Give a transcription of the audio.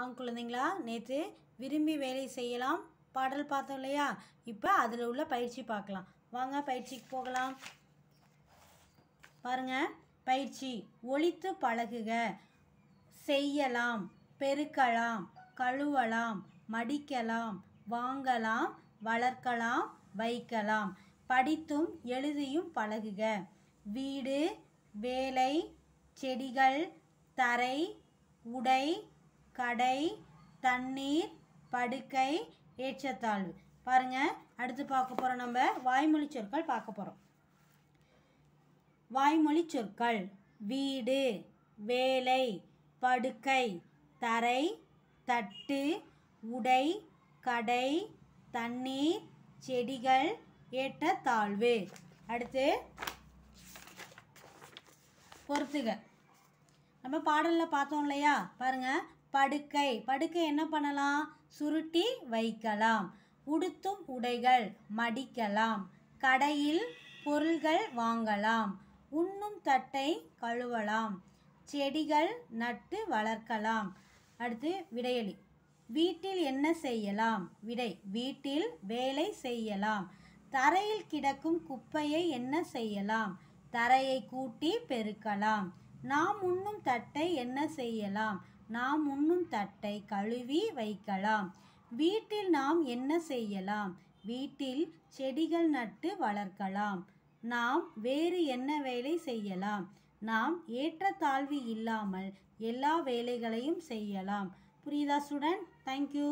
ஆ குழந்தைங்களா நேற்று விரும்பி வேலை செய்யலாம் பாடல் பார்த்தோம் இல்லையா இப்போ அதில் உள்ள பயிற்சி பார்க்கலாம் வாங்க பயிற்சிக்கு போகலாம் பாருங்கள் பயிற்சி ஒழித்து பழகுக செய்யலாம் பெருக்கலாம் கழுவலாம் மடிக்கலாம் வாங்கலாம் வளர்க்கலாம் வைக்கலாம் படித்தும் எழுதியும் பழகுக வீடு வேலை செடிகள் தரை உடை கடை தண்ணீர் படுக்கை ஏற்றத்தாழ்வு பாருங்கள் அடுத்து பார்க்க போகிறோம் நம்ம வாய்மொழி சொற்கள் பார்க்க போகிறோம் வாய்மொழி சொற்கள் வீடு வேலை படுக்கை தரை தட்டு உடை கடை தண்ணீர் செடிகள் ஏற்றத்தாழ்வு அடுத்து பொறுத்துக நம்ம பாடலில் பார்த்தோம் இல்லையா பாருங்கள் படுக்கை படுக்கை என்ன பண்ணலாம் சுருட்டி வைக்கலாம் உடுத்தும் உடைகள் மடிக்கலாம் கடையில் பொருள்கள் வாங்கலாம் உண்ணும் தட்டை கழுவலாம் செடிகள் நட்டு வளர்க்கலாம் அடுத்து விடையளி வீட்டில் என்ன செய்யலாம் விடை வீட்டில் வேலை செய்யலாம் தரையில் கிடக்கும் குப்பையை என்ன செய்யலாம் தரையை கூட்டி பெருக்கலாம் நாம் உண்ணும் தட்டை என்ன செய்யலாம் நாம் உண்ணும் தட்டை கழுவி வைக்கலாம் வீட்டில் நாம் என்ன செய்யலாம் வீட்டில் செடிகள் நட்டு வளர்க்கலாம் நாம் வேறு என்ன வேலை செய்யலாம் நாம் ஏற்றத்தாழ்வு இல்லாமல் எல்லா வேலைகளையும் செய்யலாம் புரியுதா ஸ்டூடெண்ட் தேங்க்யூ